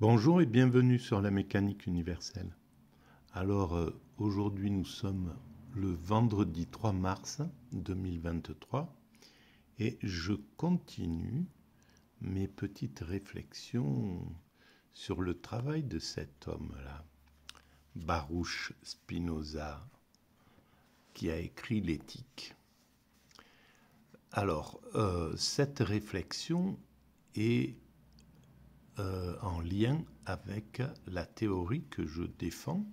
Bonjour et bienvenue sur la mécanique universelle. Alors euh, aujourd'hui nous sommes le vendredi 3 mars 2023 et je continue mes petites réflexions sur le travail de cet homme-là, Baruch Spinoza, qui a écrit l'éthique. Alors, euh, cette réflexion est euh, en lien avec la théorie que je défends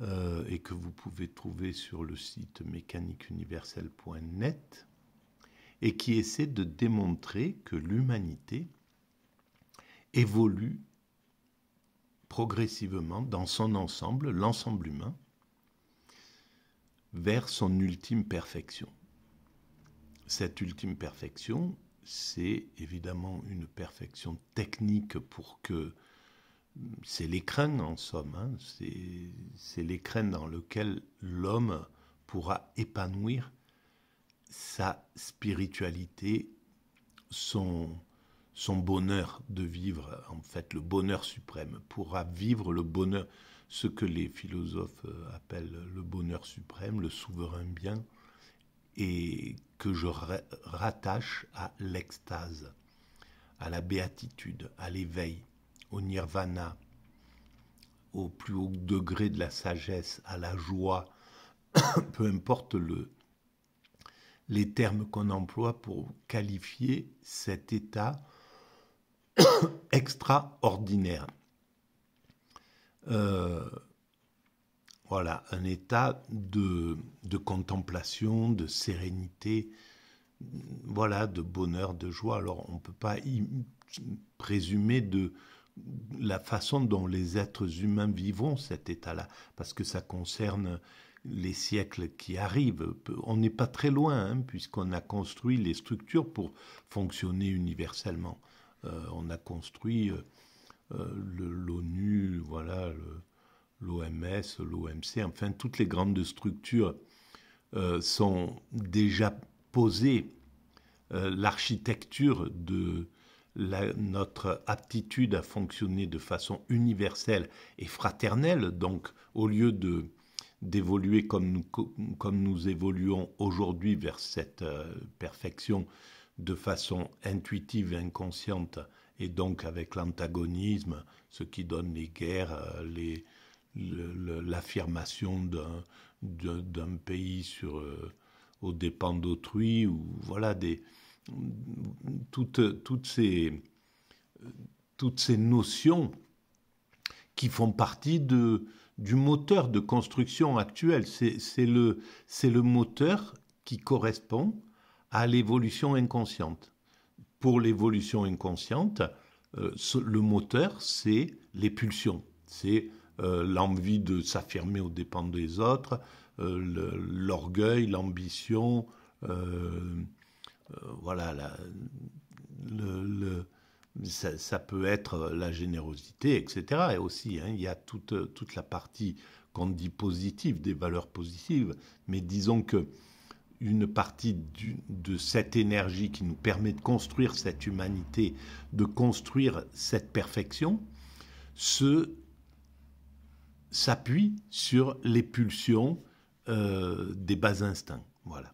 euh, et que vous pouvez trouver sur le site mécaniqueuniverselle.net et qui essaie de démontrer que l'humanité évolue progressivement dans son ensemble, l'ensemble humain, vers son ultime perfection. Cette ultime perfection, c'est évidemment une perfection technique pour que c'est l'écran en somme, hein, c'est l'écran dans lequel l'homme pourra épanouir sa spiritualité, son bonheur de vivre, en fait le bonheur suprême, pourra vivre le bonheur, ce que les philosophes euh, appellent le bonheur suprême, le souverain bien, et que je rattache à l'extase, à la béatitude, à l'éveil, au nirvana, au plus haut degré de la sagesse, à la joie, peu importe le, les termes qu'on emploie pour qualifier cet état extraordinaire. Euh, voilà, un état de, contemplation, de sérénité, voilà, de bonheur, de joie. Alors on ne peut pas y présumer de la façon dont les êtres humains vivront cet état-là, parce que ça concerne les siècles qui arrivent. On n'est pas très loin, hein, puisqu'on a construit les structures pour fonctionner universellement. Euh, on a construit euh, euh, l'ONU, voilà, le, l'OMS, l'OMC, enfin toutes les grandes structures euh, sont déjà posées. Euh, l'architecture de notre aptitude à fonctionner de façon universelle et fraternelle, donc au lieu de d'évoluer comme nous, comme nous évoluons aujourd'hui vers cette euh, perfection de façon intuitive, et inconsciente, et donc avec l'antagonisme, ce qui donne les guerres, les, l'affirmation d'un pays sur, euh, aux dépens d'autrui, ou voilà, des, toutes, toutes, ces, toutes ces notions qui font partie de, du moteur de construction actuel. C'est le, le moteur qui correspond à l'évolution inconsciente. Pour l'évolution inconsciente, euh, le moteur, c'est les pulsions, c'est euh, l'envie de s'affirmer aux dépens des autres, euh, l'orgueil, l'ambition, euh, voilà, ça, peut être la générosité, etc. Et aussi, hein, il y a toute, toute la partie qu'on dit positive, des valeurs positives, mais disons que une partie de cette énergie qui nous permet de construire cette humanité, de construire cette perfection, se s'appuie sur les pulsions euh, des bas instincts. Voilà.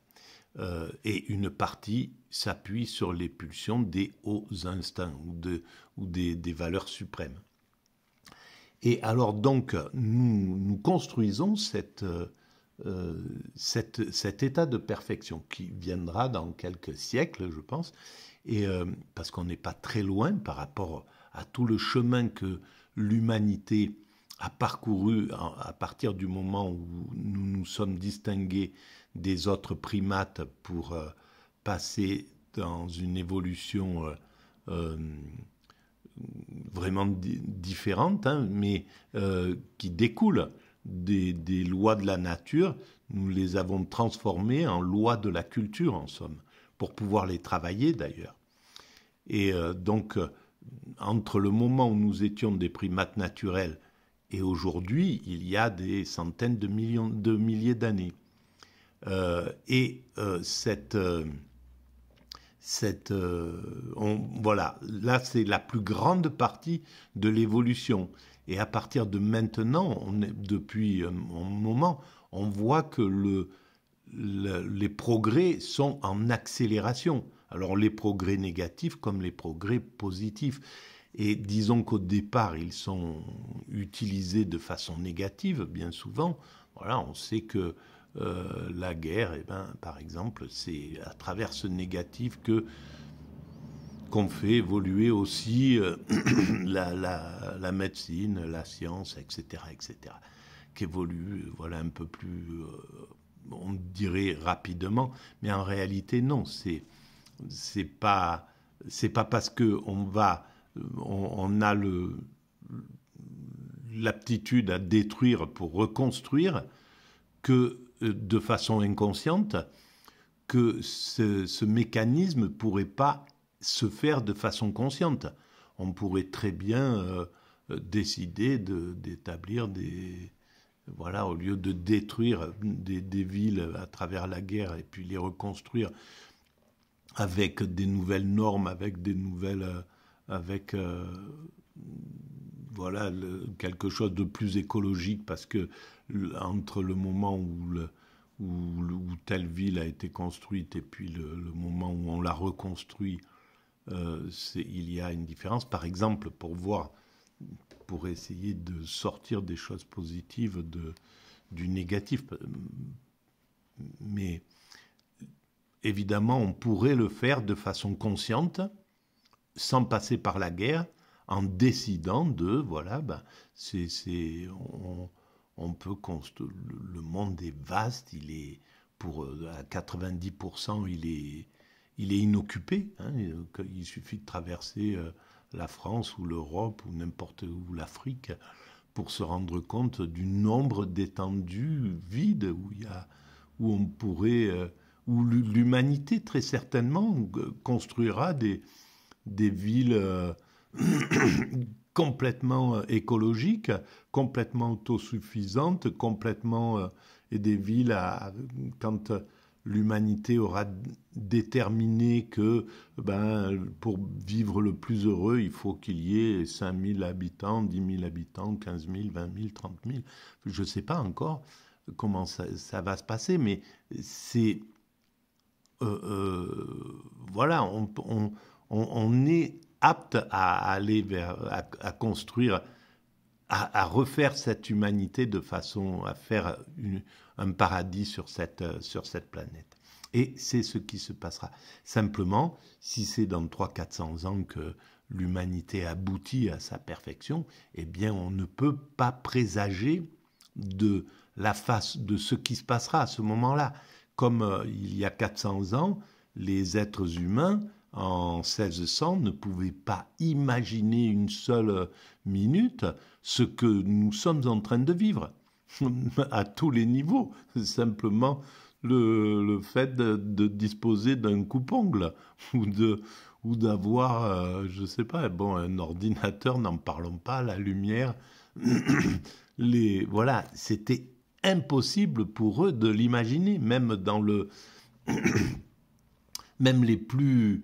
Euh, et une partie s'appuie sur les pulsions des hauts instincts ou, de, ou des, valeurs suprêmes. Et alors donc, nous, nous construisons euh, cette, cet état de perfection qui viendra dans quelques siècles, je pense, et, parce qu'on n'est pas très loin par rapport à tout le chemin que l'humanité a parcouru à partir du moment où nous nous sommes distingués des autres primates pour euh, passer dans une évolution euh, euh, vraiment différente, hein, mais qui découle des, des, lois de la nature, nous les avons transformées en lois de la culture, en somme, pour pouvoir les travailler d'ailleurs. Et donc, entre le moment où nous étions des primates naturels et aujourd'hui, il y a des centaines de, millions, de milliers d'années. Euh, et euh, cette, euh, cette voilà, là c'est la plus grande partie de l'évolution. Et à partir de maintenant, on depuis un, moment, on voit que les progrès sont en accélération. Alors les progrès négatifs comme les progrès positifs. Et disons qu'au départ, ils sont utilisés de façon négative, bien souvent. Voilà, on sait que euh, la guerre, et eh ben, par exemple, c'est à travers ce négatif que qu'on fait évoluer aussi euh, la, la, la, médecine, la science, etc., etc., évolue, voilà, un peu plus, euh, on dirait rapidement, mais en réalité, non, c'est c'est pas c'est pas parce que on va euh, on, a l'aptitude à détruire pour reconstruire que euh, de façon inconsciente que ce, mécanisme pourrait pas se faire de façon consciente. On pourrait très bien euh, décider d'établir des... Voilà, au lieu de détruire des, villes à travers la guerre et puis les reconstruire avec des nouvelles normes, avec des nouvelles avec euh, voilà quelque chose de plus écologique parce que entre le moment où, le, où, telle ville a été construite et puis le, moment où on la reconstruit, euh, il y a une différence. Par exemple, pour voir, pour essayer de sortir des choses positives de, du négatif. Mais évidemment, on pourrait le faire de façon consciente sans passer par la guerre, en décidant de, voilà, ben, c'est, on, on, peut construire, le, monde est vaste, il est, pour, euh, à 90%, il est, il est inoccupé. Hein, il suffit de traverser euh, la France ou l'Europe ou n'importe où l'Afrique pour se rendre compte du nombre d'étendues vides où il y a, où on pourrait, euh, où l'humanité très certainement construira des, des villes euh, complètement euh, écologiques, complètement autosuffisantes, complètement euh, et des villes à, quand l'humanité aura déterminé que ben, pour vivre le plus heureux, il faut qu'il y ait 5000 habitants, 10 000 habitants, 15 000, 20 000, 30 000. Je ne sais pas encore comment ça, va se passer, mais c'est... Euh, voilà, on, on, est apte à aller vers, à, construire, à, refaire cette humanité de façon à faire un paradis sur cette, planète. Et c'est ce qui se passera. Simplement, si c'est dans 300-400 ans que l'humanité aboutit à sa perfection, eh bien, on ne peut pas présager de la face de ce qui se passera à ce moment-là. Comme euh, il y a 400 ans, les êtres humains en 1600 ne pouvaient pas imaginer une seule minute ce que nous sommes en train de vivre, à tous les niveaux, simplement le, le fait de, de disposer d'un coupongle ou de ou d'avoir, euh, je ne sais pas, bon, un ordinateur, n'en parlons pas, la lumière, les, voilà, c'était impossible pour eux de l'imaginer, même dans le, même les plus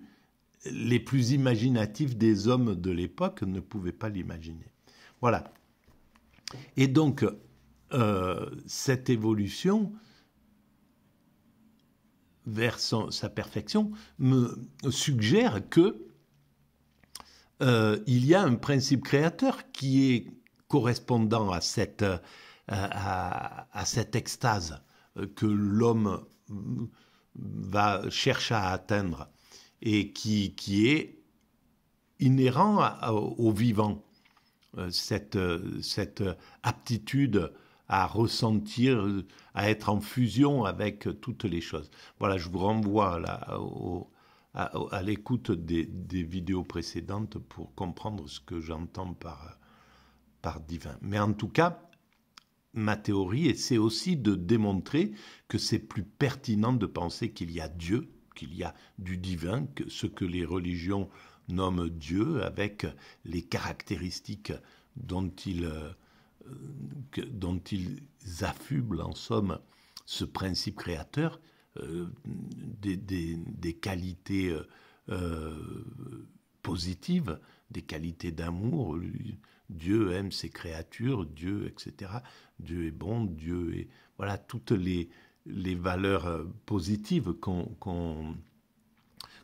les plus imaginatifs des hommes de l'époque ne pouvaient pas l'imaginer. Voilà. Et donc, euh, cette évolution vers sa perfection me suggère que euh, il y a un principe créateur qui est correspondant à cette, euh, extase que l'homme va chercher à atteindre et qui, qui est inhérent au vivant, euh, cette, euh, cette aptitude à ressentir, à être en fusion avec toutes les choses. Voilà, je vous renvoie là, à, l'écoute des, vidéos précédentes pour comprendre ce que j'entends par, par divin. Mais en tout cas, ma théorie, c'est aussi de démontrer que c'est plus pertinent de penser qu'il y a Dieu qu'il y a du divin, ce que les religions nomment Dieu, avec les caractéristiques dont euh, ils, dont affublent en somme ce principe créateur, euh, des, qualités euh, positives, des qualités d'amour. Dieu aime ses créatures, Dieu, etc. Dieu est bon, Dieu est... Voilà, toutes les, les valeurs euh, positives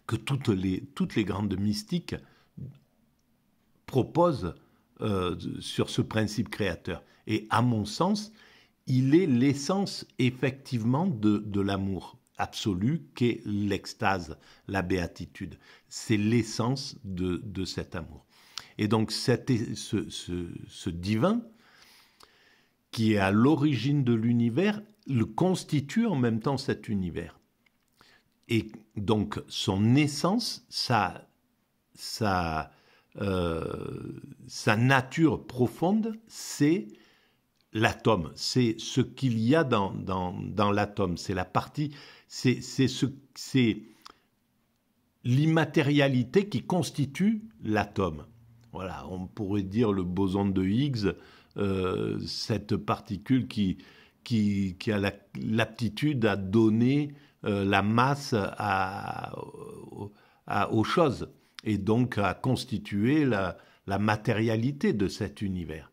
que toutes les, toutes les grandes mystiques proposent euh, sur ce principe créateur. Et à mon sens, il est l'essence effectivement de, l'amour absolu qu'est l'extase, la béatitude. C'est l'essence de, cet amour. Et donc ce, ce divin qui est à l'origine de l'univers le constitue en même temps cet univers. Et donc son essence, sa, euh, nature profonde, c'est l'atome, c'est ce qu'il y a dans, l'atome, c'est la partie, c'est ce, l'immatérialité qui constitue l'atome. Voilà, on pourrait dire le boson de Higgs, euh, cette particule qui, qui, a l'aptitude à donner euh, la masse aux choses et donc à constituer la, matérialité de cet univers.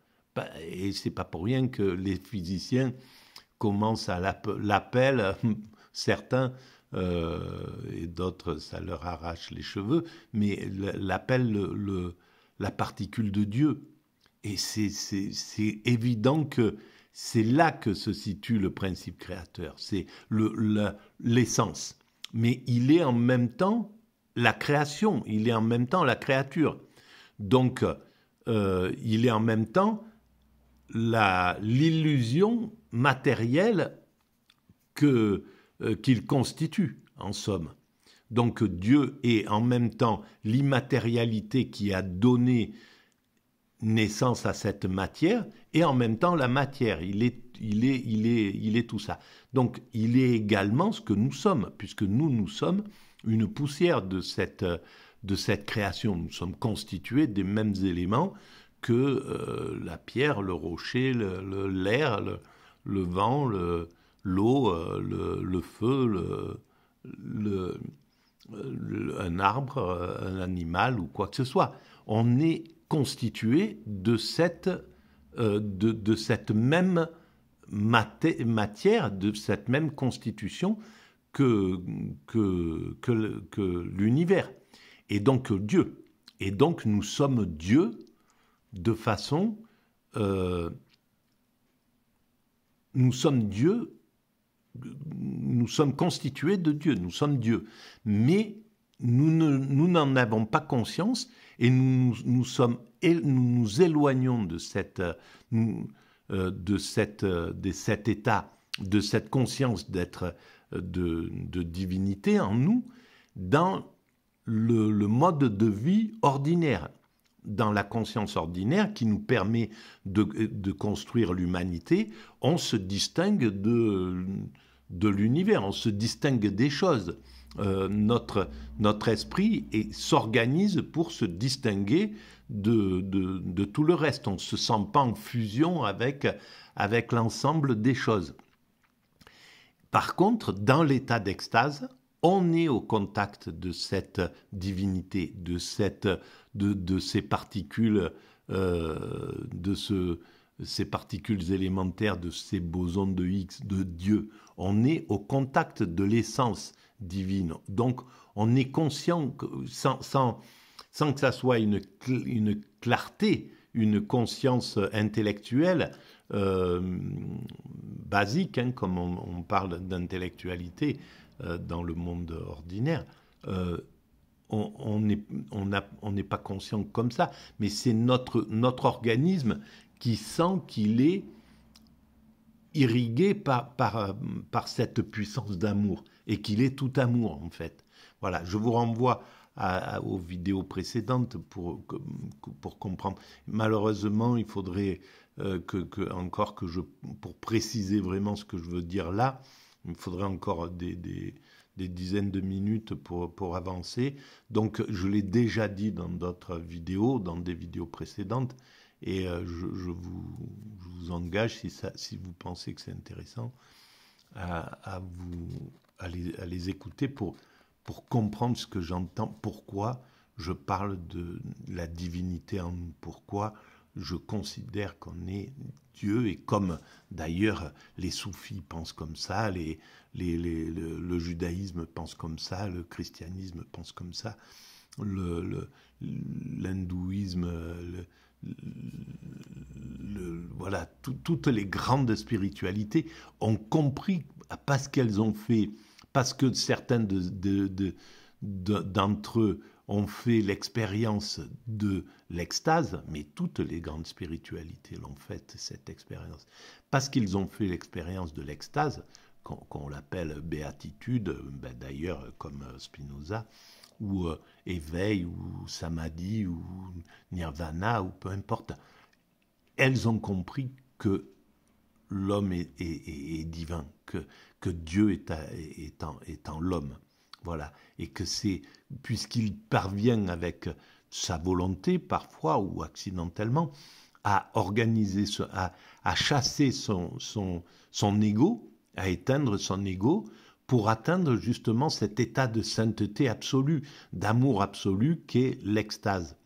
Et c'est pas pour rien que les physiciens commencent à l'appel, certains euh, et d'autres, ça leur arrache les cheveux, mais l'appellent la particule de Dieu. Et c'est évident que c'est là que se situe le principe créateur, c'est l'essence. Mais il est en même temps la création, il est en même temps la créature. Donc, euh, il est en même temps l'illusion matérielle euh, qu'il constitue, en somme. Donc Dieu est en même temps l'immatérialité qui a donné naissance à cette matière et en même temps la matière. Il est, il est, il est, il est tout ça. Donc il est également ce que nous sommes, puisque nous, nous sommes une poussière de cette, de cette création. Nous sommes constitués des mêmes éléments que euh, la pierre, le rocher, l'air, le, le, le, vent, l'eau, euh, le, le, feu, le, un arbre, euh, un animal ou quoi que ce soit. On est constitué de cette, euh, de, cette même matière, de cette même constitution que, que, que, l'univers, et donc euh, Dieu. Et donc nous sommes Dieu de façon... Euh, nous sommes Dieu, nous sommes constitués de Dieu, nous sommes Dieu. Mais nous n'en avons pas conscience et nous nous, éloignons de, euh, de, cette, euh, cet état, de cette conscience d'être euh, de, divinité en nous, dans le, mode de vie ordinaire dans la conscience ordinaire qui nous permet de, construire l'humanité, on se distingue de l'univers, on se distingue des choses. Euh, notre, notre esprit s'organise pour se distinguer de, de, tout le reste. On ne se sent pas en fusion avec, avec l'ensemble des choses. Par contre, dans l'état d'extase, on est au contact de cette divinité, de, cette, de, ces particules, euh, de ce, ces particules élémentaires, de ces bosons de X, de Dieu. On est au contact de l'essence divine. Donc, on est conscient, sans, sans, que ça soit une, une clarté, une conscience intellectuelle euh, basique, hein, comme on, parle d'intellectualité euh, dans le monde ordinaire. Euh, on n'est on on pas conscient comme ça, mais c'est notre, notre organisme qui sent qu'il est irrigué par, par, par cette puissance d'amour et qu'il est tout amour en fait. Voilà, je vous renvoie aux vidéos précédentes pour, pour comprendre. Malheureusement, il faudrait euh, que, encore que je, pour préciser vraiment ce que je veux dire là, il faudrait encore des, des, dizaines de minutes pour, pour avancer. Donc, je l'ai déjà dit dans d'autres vidéos, dans des vidéos précédentes, et euh, je, vous, je, vous, engage, si, ça, si vous pensez que c'est intéressant, à, à vous à les, écouter pour, pour comprendre ce que j'entends, pourquoi je parle de la divinité en nous, pourquoi je considère qu'on est Dieu, et comme d'ailleurs les soufis pensent comme ça, les, les, le, judaïsme pense comme ça, le christianisme pense comme ça, l'hindouisme, le, voilà, toutes les grandes spiritualités ont compris, parce qu'elles ont fait parce que certains d'entre eux ont fait l'expérience de l'extase, mais toutes les grandes spiritualités l'ont fait cette expérience. Parce qu'ils ont fait l'expérience de l'extase, qu'on l'appelle béatitude, ben, d'ailleurs comme euh, Spinoza, ou euh, éveil, ou samadhi, ou nirvana, ou peu importe, elles ont compris que l'homme est, est divin, que que Dieu est, en, l'homme. Voilà. Et que c'est, puisqu'il parvient avec sa volonté, parfois ou accidentellement, à organiser, ce, à, chasser son, son, ego, à éteindre son ego, pour atteindre justement cet état de sainteté absolue, d'amour absolu qu'est l'extase.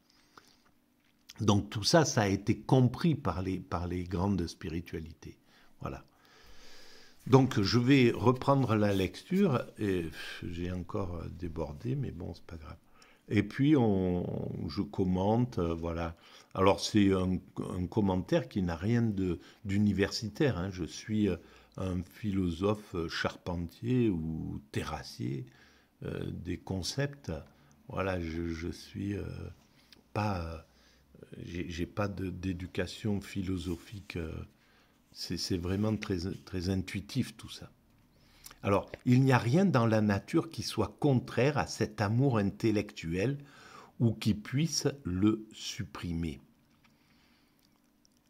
Donc tout ça, ça a été compris par les, par les grandes spiritualités. Voilà. Donc je vais reprendre la lecture et j'ai encore débordé, mais bon, c'est pas grave. Et puis je commente, euh, voilà. Alors c'est un, commentaire qui n'a rien d'universitaire. Hein. Je suis euh, un philosophe charpentier ou terrassier euh, des concepts. Voilà, je, suis pas... pas, j'ai pas d'éducation philosophique. C'est vraiment très, très intuitif tout ça. Alors, il n'y a rien dans la nature qui soit contraire à cet amour intellectuel ou qui puisse le supprimer.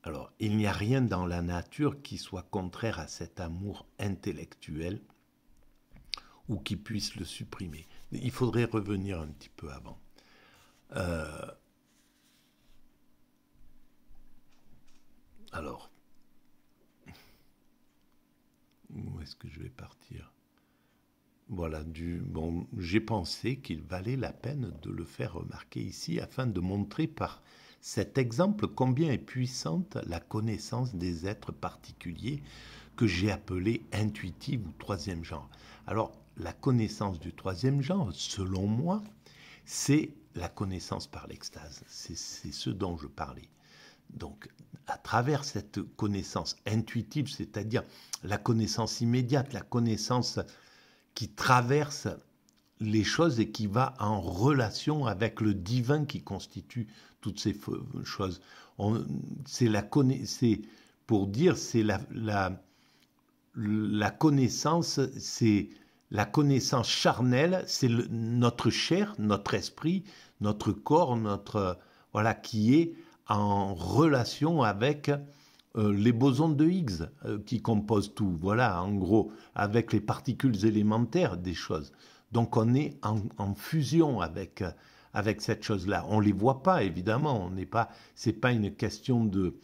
Alors, il n'y a rien dans la nature qui soit contraire à cet amour intellectuel ou qui puisse le supprimer. Il faudrait revenir un petit peu avant. Euh, alors, où est-ce que je vais partir voilà, du, bon, j'ai pensé qu'il valait la peine de le faire remarquer ici afin de montrer par cet exemple combien est puissante la connaissance des êtres particuliers que j'ai appelés intuitive ou troisième genre. Alors, la connaissance du troisième genre, selon moi, c'est la connaissance par l'extase. C'est ce dont je parlais. Donc, à travers cette connaissance intuitive, c'est-à-dire la connaissance immédiate, la connaissance qui traverse les choses et qui va en relation avec le divin qui constitue toutes ces choses. C'est la pour dire c'est la, connaissance, c'est la connaissance charnelle, c'est notre chair, notre esprit, notre corps, notre voilà qui est en relation avec euh, les bosons de Higgs euh, qui composent tout. Voilà, en gros, avec les particules élémentaires des choses. Donc on est en, fusion avec, avec cette chose-là. On ne les voit pas, évidemment. Ce n'est pas, pas une question de...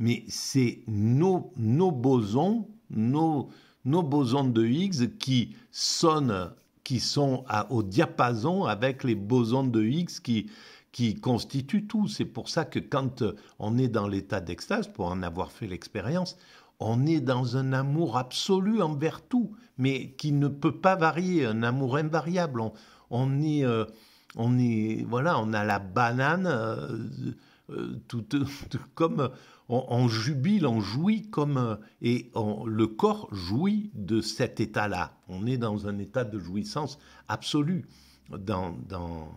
Mais c'est nos, nos bosons, nos, bosons de Higgs qui sonnent, qui sont au diapason avec les bosons de Higgs qui, qui constitue tout. C'est pour ça que quand on est dans l'état d'extase, pour en avoir fait l'expérience, on est dans un amour absolu envers tout, mais qui ne peut pas varier, un amour invariable. On, est, euh, on est, voilà, on a la banane, euh, euh, tout, comme on, jubile, on jouit comme et on, le corps jouit de cet état-là. On est dans un état de jouissance absolue dans, dans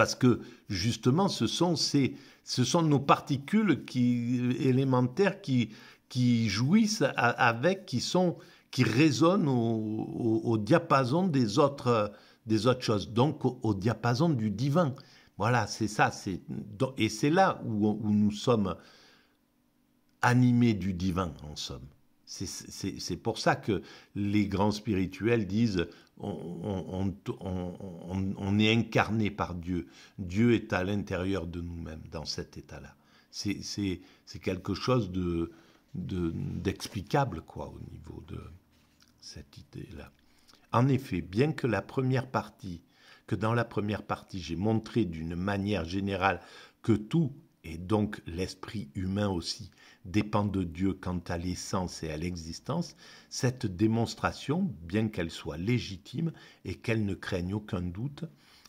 parce que justement, ce sont, ces, ce sont nos particules qui, élémentaires qui, qui jouissent avec, qui, sont, qui résonnent au, diapason des autres, des autres choses, donc au, diapason du divin. Voilà, c'est ça. C'est, et c'est là où nous sommes animés du divin, en somme. C'est pour ça que les grands spirituels disent on, est incarné par Dieu. Dieu est à l'intérieur de nous-mêmes, dans cet état-là. C'est quelque chose d'explicable, quoi, au niveau de cette idée-là. En effet, bien que la première partie, que dans la première partie, j'ai montré d'une manière générale que tout, et donc l'esprit humain aussi, dépend de Dieu quant à l'essence et à l'existence, cette démonstration, bien qu'elle soit légitime et qu'elle ne craigne aucun doute,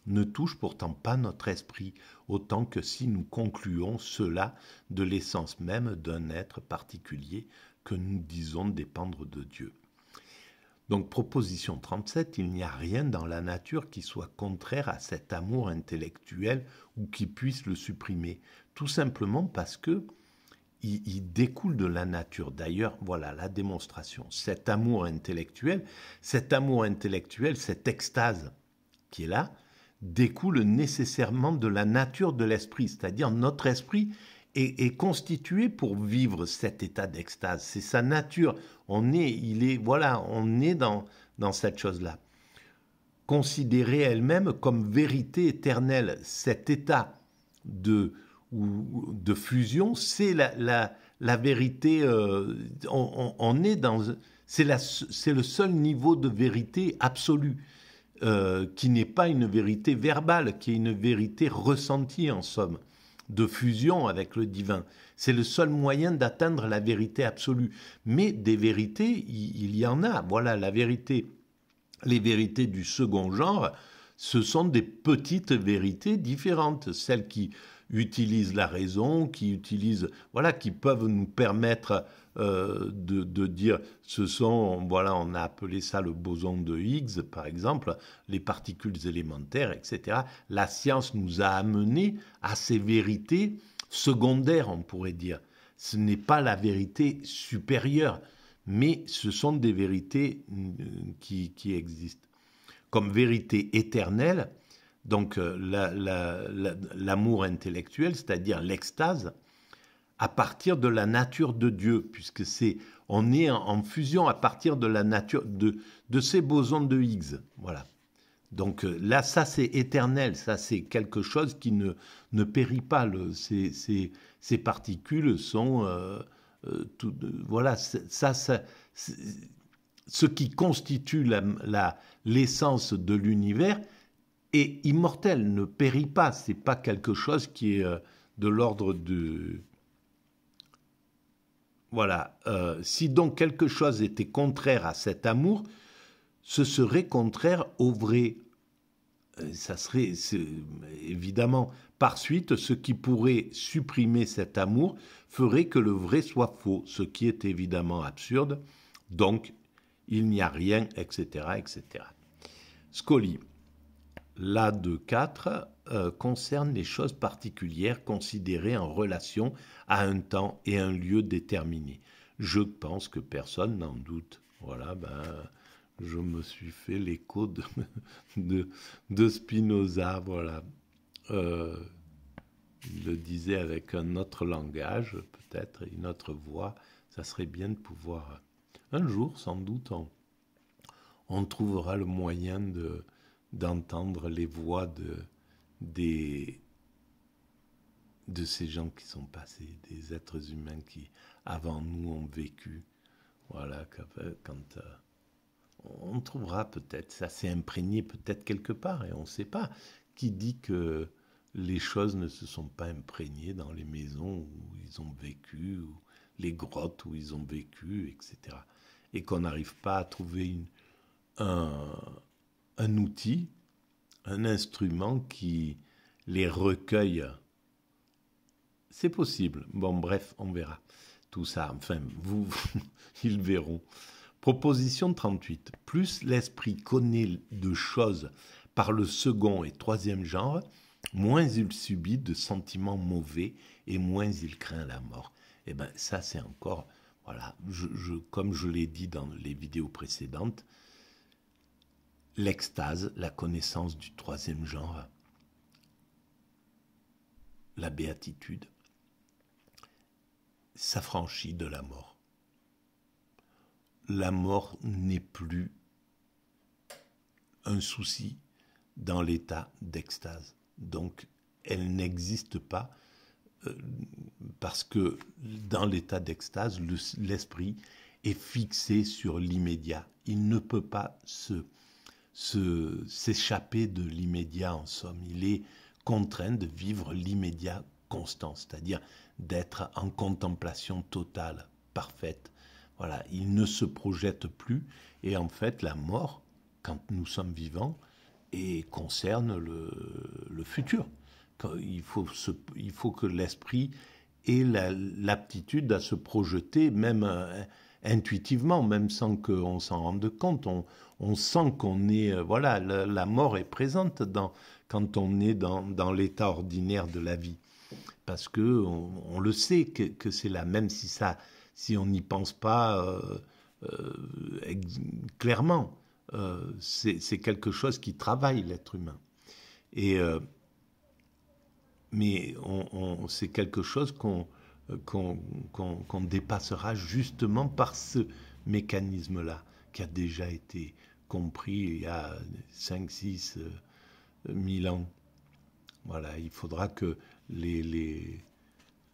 ne touche pourtant pas notre esprit, autant que si nous concluons cela de l'essence même d'un être particulier que nous disons dépendre de Dieu. Donc proposition 37, il n'y a rien dans la nature qui soit contraire à cet amour intellectuel ou qui puisse le supprimer, tout simplement parce que il, découle de la nature. D'ailleurs, voilà la démonstration. Cet amour intellectuel, cet amour intellectuel, cette extase qui est là, découle nécessairement de la nature de l'esprit, c'est-à-dire notre esprit est, est, constitué pour vivre cet état d'extase. C'est sa nature. On est, il est, voilà, on est dans, dans cette chose-là. Considérer elle-même comme vérité éternelle, cet état de ou de fusion, c'est la, vérité. Euh, on, est dans. C'est, le seul niveau de vérité absolue, euh, qui n'est pas une vérité verbale, qui est une vérité ressentie en somme, de fusion avec le divin. C'est le seul moyen d'atteindre la vérité absolue. Mais des vérités, il, y en a. Voilà, la vérité, les vérités du second genre, ce sont des petites vérités différentes, celles qui utilisent la raison, qui utilisent, voilà, qui peuvent nous permettre euh, de, dire, ce sont, voilà, on a appelé ça le boson de Higgs, par exemple, les particules élémentaires, etc. La science nous a amené à ces vérités secondaires, on pourrait dire. Ce n'est pas la vérité supérieure, mais ce sont des vérités euh, qui existent. Comme vérité éternelle, donc euh, l'amour intellectuel, c'est-à-dire l'extase, à partir de la nature de Dieu, puisque c'est on est en, fusion à partir de la nature de, de ces bosons de Higgs. Voilà. Donc euh, là, ça c'est éternel, ça c'est quelque chose qui ne, ne périt pas. ces, particules sont... Euh, voilà, ça, c'est ce qui constitue l'essence la, de l'univers, et immortel, ne périt pas. C'est pas quelque chose qui est euh, de l'ordre de voilà. Euh, si donc quelque chose était contraire à cet amour, ce serait contraire au vrai. Euh, ça serait évidemment par suite ce qui pourrait supprimer cet amour ferait que le vrai soit faux, ce qui est évidemment absurde. Donc il n'y a rien, etc., etc. Scoli la de 4 euh, concerne les choses particulières considérées en relation à un temps et un lieu déterminés. Je pense que personne n'en doute. Voilà, ben, je me suis fait l'écho de, Spinoza, voilà. Euh, le disait avec un autre langage, peut-être, une autre voix. Ça serait bien de pouvoir. Un jour, sans doute, on trouvera le moyen de, d'entendre les voix de, des, de ces gens qui sont passés, des êtres humains qui, avant nous, ont vécu. Voilà, quand euh, on trouvera peut-être, ça s'est imprégné peut-être quelque part, et on ne sait pas, qui dit que les choses ne se sont pas imprégnées dans les maisons où ils ont vécu, les grottes où ils ont vécu, etc. Et qu'on n'arrive pas à trouver un, un outil, un instrument qui les recueille. C'est possible. Bon, bref, on verra tout ça. Enfin, vous, ils verront. Proposition 38. Plus l'esprit connaît de choses par le second et troisième genre, moins il subit de sentiments mauvais et moins il craint la mort. Eh bien, ça, c'est encore, voilà, comme je l'ai dit dans les vidéos précédentes, l'extase, la connaissance du troisième genre, la béatitude, s'affranchit de la mort. La mort n'est plus un souci dans l'état d'extase. Donc elle n'existe pas euh, parce que dans l'état d'extase, l'esprit est fixé sur l'immédiat. Il ne peut pas se s'échapper de l'immédiat en somme. Il est contraint de vivre l'immédiat constant, c'est-à-dire d'être en contemplation totale, parfaite. Voilà, il ne se projette plus et en fait la mort, quand nous sommes vivants, et concerne le, le futur. Il faut, il faut que l'esprit ait l'aptitude à se projeter, même... Euh, intuitivement, même sans qu'on s'en rende compte. On, sent qu'on est, euh, voilà, la, mort est présente quand on est dans, l'état ordinaire de la vie. Parce que on, le sait que, c'est là, même si, ça, si on n'y pense pas euh, euh, clairement. c'est quelque chose qui travaille l'être humain. Et, mais on, c'est quelque chose qu'on euh, qu'on dépassera justement par ce mécanisme-là qui a déjà été compris il y a 5, 6 euh, mille ans. Voilà, il faudra que les,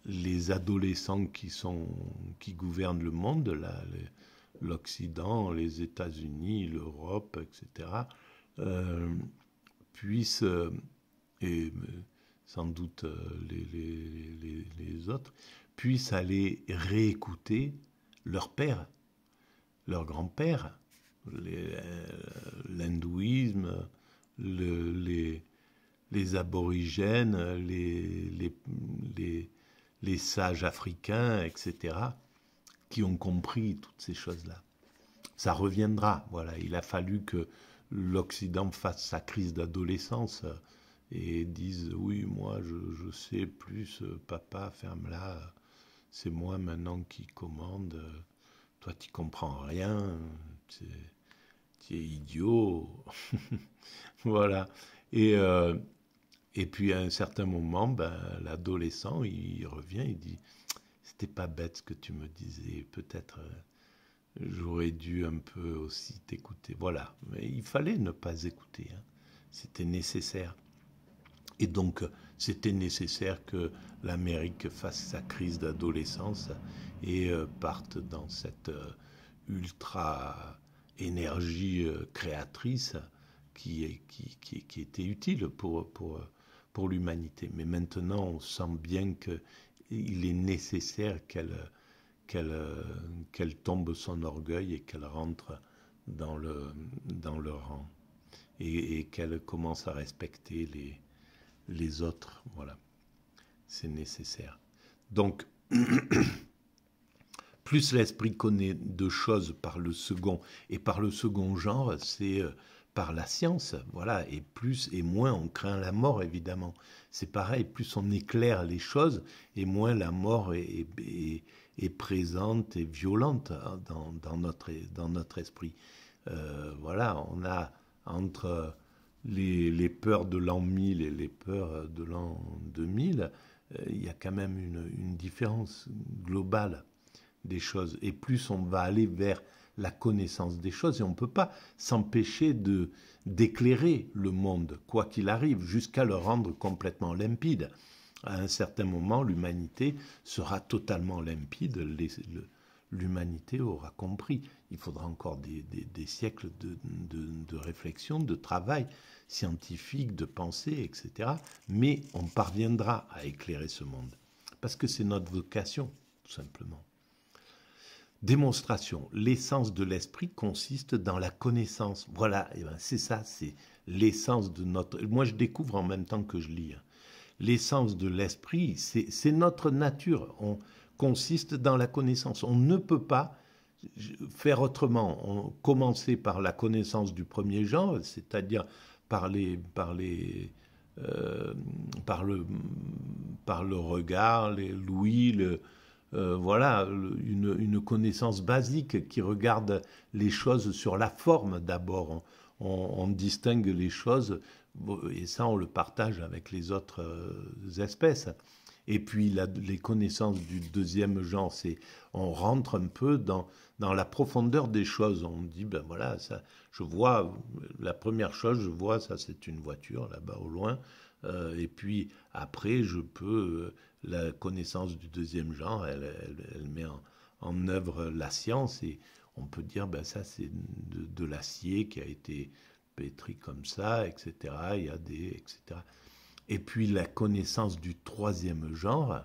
les, adolescents qui, sont, qui gouvernent le monde, l'Occident, les, États-Unis, l'Europe, etc., euh, puissent, et sans doute les autres, puissent aller réécouter leur père, leur grand-père, euh, l'hindouisme, les, les, aborigènes, les, les, sages africains, etc., qui ont compris toutes ces choses-là. Ça reviendra, voilà. Il a fallu que l'Occident fasse sa crise d'adolescence et dise oui, moi je, je sais plus, euh, papa, ferme-la c'est moi maintenant qui commande, toi tu comprends rien, tu es idiot. voilà. Euh, et, puis à un certain moment, ben, l'adolescent, il, revient, il dit, c'était pas bête ce que tu me disais, peut-être euh, j'aurais dû un peu aussi t'écouter. Voilà. Mais il fallait ne pas écouter, hein. c'était nécessaire. Et donc, c'était nécessaire que l'Amérique fasse sa crise d'adolescence et euh, parte dans cette euh, ultra énergie euh, créatrice qui, qui, était utile pour, pour, pour l'humanité. Mais maintenant, on sent bien qu'il est nécessaire qu'elle tombe son orgueil et qu'elle rentre dans le, dans le rang et qu'elle commence à respecter les, les autres. Voilà, c'est nécessaire. Donc, plus l'esprit connaît de choses par le second et par le second genre, c'est euh, par la science, voilà, et plus et moins on craint la mort, évidemment. C'est pareil, plus on éclaire les choses, et moins la mort est, présente et violente hein, dans, notre, esprit. Euh, voilà, on a entre les, peurs de l'an 1000 et les peurs de l'an 2000, euh, il y a quand même une, différence globale des choses. Et plus on va aller vers la connaissance des choses, et on ne peut pas s'empêcher de d'éclairer le monde, quoi qu'il arrive, jusqu'à le rendre complètement limpide. À un certain moment, l'humanité sera totalement limpide l'humanité aura compris. Il faudra encore des, siècles de, réflexion, de travail scientifique, de pensée, etc. Mais on parviendra à éclairer ce monde. Parce que c'est notre vocation, tout simplement. Démonstration. L'essence de l'esprit consiste dans la connaissance. Voilà, eh ben, c'est ça, c'est l'essence de notre... Moi, je découvre en même temps que je lis. Hein. L'essence de l'esprit, c'est notre nature. On, consiste dans la connaissance. On ne peut pas faire autrement. commencer par la connaissance du premier genre, c'est-à-dire par euh, le, regard, l'ouïe, euh, voilà, une, connaissance basique qui regarde les choses sur la forme d'abord. on, distingue les choses et ça, on le partage avec les autres euh, espèces. Et puis les connaissances du deuxième genre, c'est on rentre un peu dans, la profondeur des choses. On dit, ben voilà, ça, je vois, la première chose, je vois, ça c'est une voiture là-bas au loin. Euh, et puis après, je peux, euh, la connaissance du deuxième genre, elle, met en, œuvre la science et on peut dire, ben ça c'est de l'acier qui a été pétri comme ça, etc. Il y a des, etc. Et puis la connaissance du troisième genre,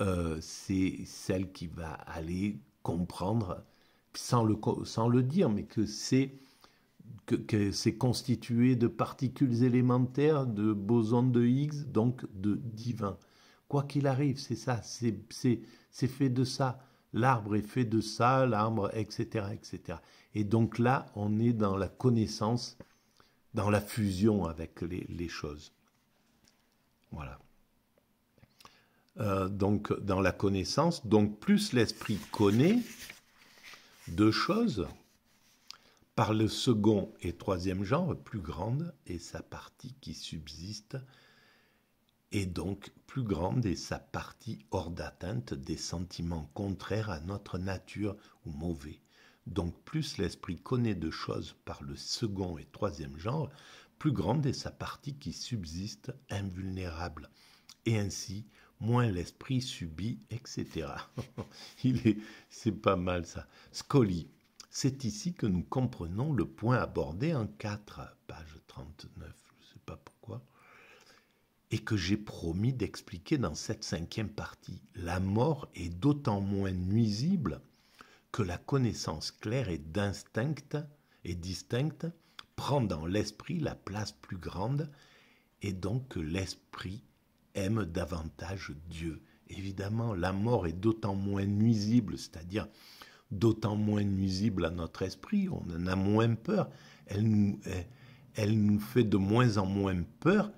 euh, c'est celle qui va aller comprendre, sans le, sans le dire, mais que c'est que, c'est constitué de particules élémentaires, de bosons de Higgs, donc de divin. Quoi qu'il arrive, c'est ça, c'est fait de ça. L'arbre est fait de ça, l'arbre, etc., etc. Et donc là, on est dans la connaissance, dans la fusion avec les choses. Voilà. Euh, donc, dans la connaissance, donc plus l'esprit connaît deux choses, par le second et troisième genre, plus grande est sa partie qui subsiste, et donc plus grande est sa partie hors d'atteinte des sentiments contraires à notre nature ou mauvais. Donc plus l'esprit connaît de choses par le second et troisième genre, plus grande est sa partie qui subsiste invulnérable, et ainsi moins l'esprit subit, etc. Il est, c'est pas mal ça. Scoli, c'est ici que nous comprenons le point abordé en 4, page 39, je ne sais pas pourquoi, et que j'ai promis d'expliquer dans cette cinquième partie. La mort est d'autant moins nuisible que la connaissance claire et et distincte prend dans l'esprit la place plus grande et donc que l'esprit aime davantage Dieu. Évidemment, la mort est d'autant moins nuisible, c'est-à-dire d'autant moins nuisible à notre esprit, on en a moins peur, elle nous, nous fait de moins en moins peur,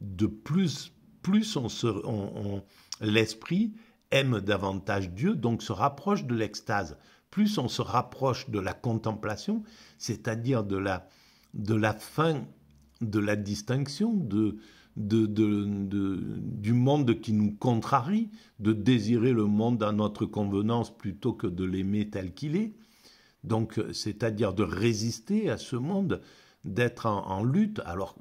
de plus, plus on, l'esprit aime davantage Dieu, donc se rapproche de l'extase. Plus on se rapproche de la contemplation, c'est-à-dire de la, de la fin de la distinction, de, du monde qui nous contrarie, de désirer le monde à notre convenance plutôt que de l'aimer tel qu'il est. Donc, c'est-à-dire de résister à ce monde, d'être en, lutte. Alors,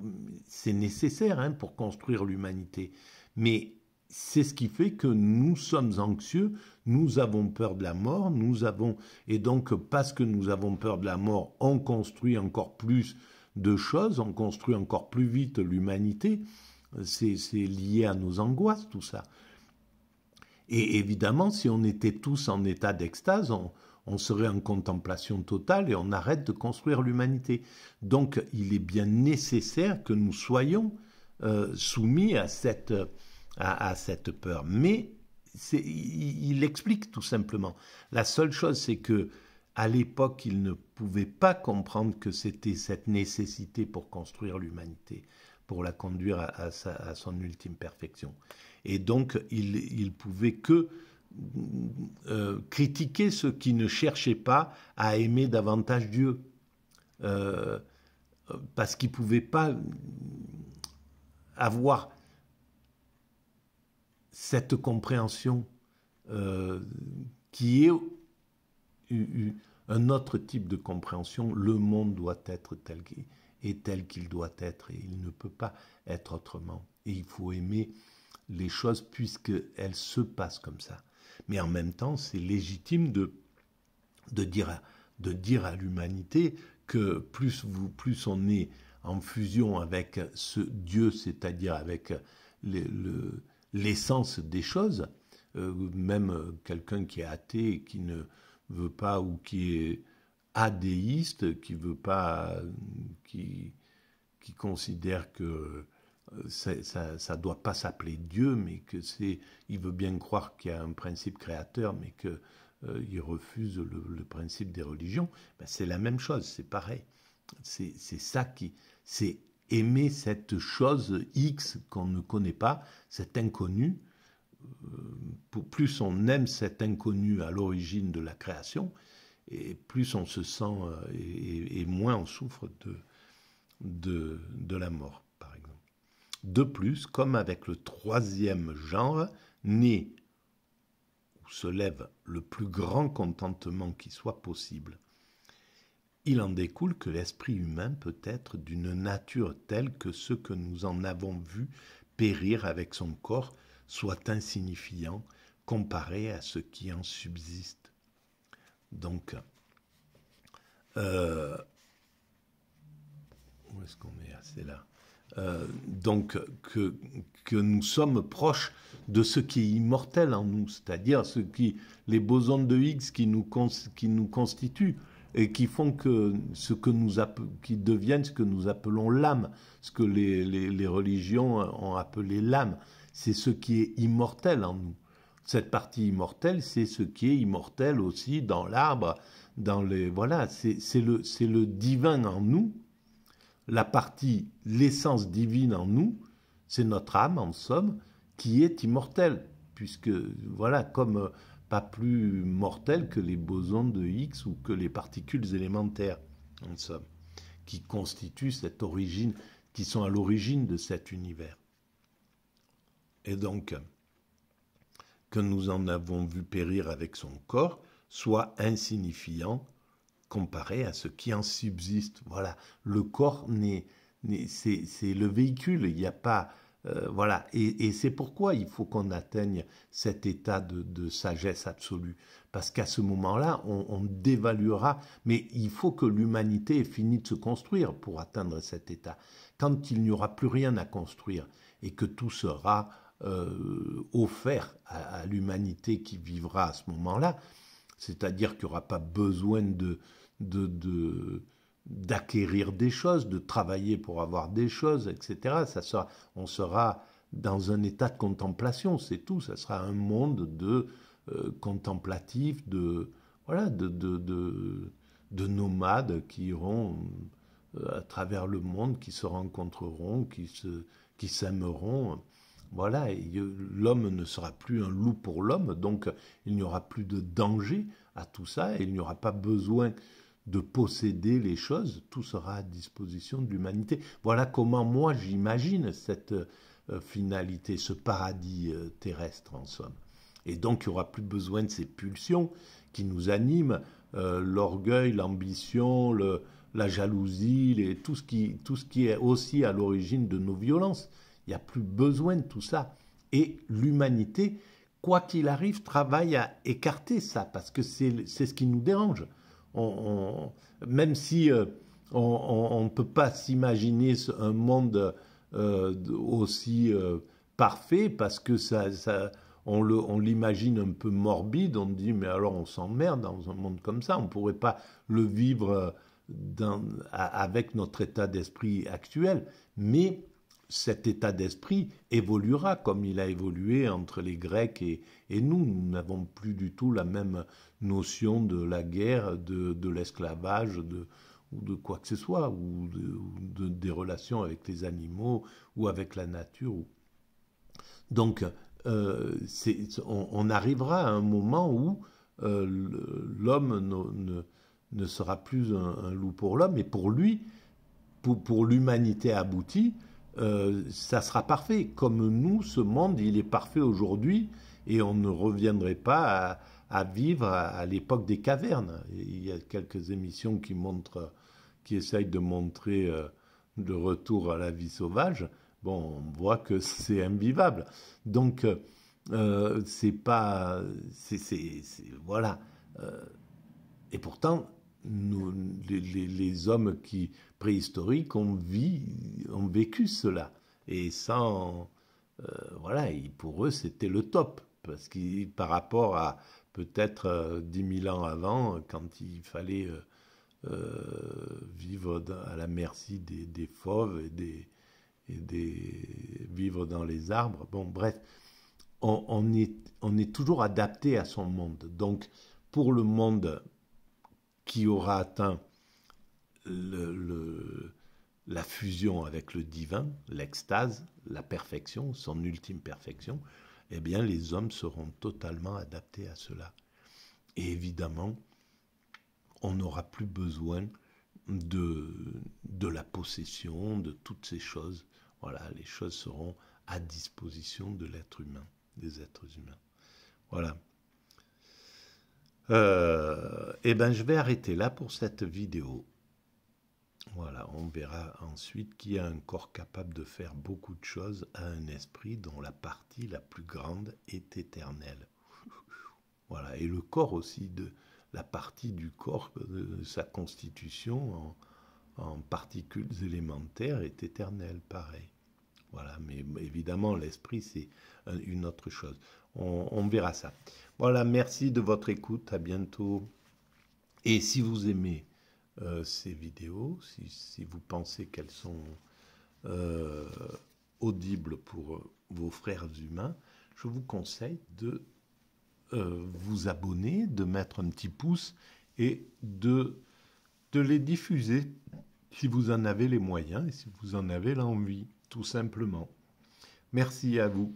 c'est nécessaire hein, pour construire l'humanité. Mais c'est ce qui fait que nous sommes anxieux, nous avons peur de la mort, nous avons et donc parce que nous avons peur de la mort, on construit encore plus de choses, on construit encore plus vite l'humanité. C'est lié à nos angoisses tout ça. Et évidemment, si on était tous en état d'extase, on, serait en contemplation totale et on arrête de construire l'humanité. Donc, il est bien nécessaire que nous soyons euh, soumis à cette à, cette peur. Mais il, il explique tout simplement. La seule chose, c'est que à l'époque, il ne pouvait pas comprendre que c'était cette nécessité pour construire l'humanité, pour la conduire à, son ultime perfection. Et donc, il, il pouvait que euh, critiquer ceux qui ne cherchaient pas à aimer davantage Dieu, euh, parce qu'il ne pouvaient pas avoir cette compréhension euh, qui est un autre type de compréhension, le monde doit être tel qu'il tel qu'il doit être et il ne peut pas être autrement. Et il faut aimer les choses puisqu'elles se passent comme ça. Mais en même temps, c'est légitime de, de, dire à, de dire à l'humanité que plus, vous, plus on est en fusion avec ce Dieu, c'est-à-dire avec le, l'essence des choses. Euh, même euh, quelqu'un qui est athée, qui ne veut pas, ou qui est adéiste, qui veut pas, qui, qui considère que euh, ça ne doit pas s'appeler Dieu, mais que c'est, il veut bien croire qu'il y a un principe créateur, mais que il refuse le, principe des religions. Ben, c'est la même chose, c'est pareil. C'est ça qui, c'est aimer cette chose X qu'on ne connaît pas, cet inconnu. Euh, plus on aime cet inconnu à l'origine de la création, et plus on se sent euh, et, moins on souffre de, de, la mort, par exemple. De plus, comme avec le troisième genre, naît ou « se lève le plus grand contentement qui soit possible, il en découle que l'esprit humain peut être d'une nature telle que ce que nous en avons vu périr avec son corps soit insignifiant comparé à ce qui en subsiste. Donc, euh, où est-ce qu'on est C'est là. Euh, donc, que, nous sommes proches de ce qui est immortel en nous, c'est-à-dire ce qui, les bosons de Higgs qui nous, qui nous constituent, et qui font que ce que nous qui deviennent ce que nous appelons l'âme, ce que les, religions euh, ont appelé l'âme, c'est ce qui est immortel en nous. Cette partie immortelle, c'est ce qui est immortel aussi dans l'arbre, dans les voilà, c'est le c'est le divin en nous, la partie l'essence divine en nous, c'est notre âme en somme qui est immortelle puisque voilà comme euh, pas plus mortels que les bosons de Higgs ou que les particules élémentaires, en somme, qui constituent cette origine, qui sont à l'origine de cet univers. Et donc, que nous en avons vu périr avec son corps, soit insignifiant comparé à ce qui en subsiste. Voilà, le corps n'est, c'est, le véhicule, il n'y a pas euh, voilà, et, c'est pourquoi il faut qu'on atteigne cet état de, sagesse absolue, parce qu'à ce moment-là, on, dévaluera, mais il faut que l'humanité ait fini de se construire pour atteindre cet état. Quand il n'y aura plus rien à construire et que tout sera euh, offert à, l'humanité qui vivra à ce moment-là, c'est-à-dire qu'il n'y aura pas besoin de, de d'acquérir des choses, de travailler pour avoir des choses, etc. Ça sera, on sera dans un état de contemplation, c'est tout. Ça sera un monde de euh, contemplatif, de voilà, de, de, de, nomades qui iront euh, à travers le monde, qui se rencontreront, qui se, qui s'aimeront. Voilà, l'homme ne sera plus un loup pour l'homme, donc il n'y aura plus de danger à tout ça, et il n'y aura pas besoin de posséder les choses, tout sera à disposition de l'humanité. Voilà comment moi j'imagine cette euh, finalité, ce paradis euh, terrestre en somme. Et donc il n'y aura plus besoin de ces pulsions qui nous animent, euh, l'orgueil, l'ambition, la jalousie, tout, ce qui, tout ce qui est aussi à l'origine de nos violences. Il n'y a plus besoin de tout ça. Et l'humanité, quoi qu'il arrive, travaille à écarter ça, parce que c'est ce qui nous dérange même si euh, on ne peut pas s'imaginer un monde euh, aussi euh, parfait, parce que ça, on l'imagine un peu morbide, on dit mais alors on s'emmerde dans un monde comme ça, on ne pourrait pas le vivre dans, avec notre état d'esprit actuel, mais cet état d'esprit évoluera comme il a évolué entre les Grecs et, et nous. Nous n'avons plus du tout la même notion de la guerre, de, l'esclavage, de, ou de quoi que ce soit, ou, de, des relations avec les animaux ou avec la nature. Donc, euh, on, arrivera à un moment où euh, l'homme ne, ne, sera plus un, loup pour l'homme, mais pour lui, pour, pour l'humanité aboutie, euh, ça sera parfait. Comme nous, ce monde, il est parfait aujourd'hui, et on ne reviendrait pas à, à vivre à, l'époque des cavernes. Il y a quelques émissions qui montrent, qui essayent de montrer euh, le retour à la vie sauvage. Bon, on voit que c'est invivable. Donc, euh, euh, c'est pas, c'est, voilà. et pourtant, nous, les, hommes qui préhistoriques ont, ont vécu cela. Et sans, voilà, pour eux, c'était le top. Parce que par rapport à, peut-être euh, dix mille ans avant, quand il fallait euh, euh, vivre à la merci des, fauves et vivre dans les arbres. Bon, bref, on, est, toujours adapté à son monde. Donc, pour le monde qui aura atteint la fusion avec le divin, l'extase, la perfection, son ultime perfection, eh bien les hommes seront totalement adaptés à cela. Et évidemment, on n'aura plus besoin de, la possession, de toutes ces choses. Voilà, les choses seront à disposition de l'être humain, des êtres humains. Voilà. Euh, eh bien, je vais arrêter là pour cette vidéo. Voilà, on verra ensuite qui a un corps capable de faire beaucoup de choses à un esprit dont la partie la plus grande est éternelle. Voilà, et le corps aussi, de la partie du corps, de euh, sa constitution en, particules élémentaires est éternelle, pareil. Voilà, mais évidemment, l'esprit, c'est une autre chose. on verra ça. Voilà, merci de votre écoute, à bientôt. Et si vous aimez euh, ces vidéos, si, vous pensez qu'elles sont euh, audibles pour euh, vos frères humains, je vous conseille de vous abonner, de mettre un petit pouce et de, de les diffuser si vous en avez les moyens et si vous en avez l'envie, tout simplement. Merci à vous.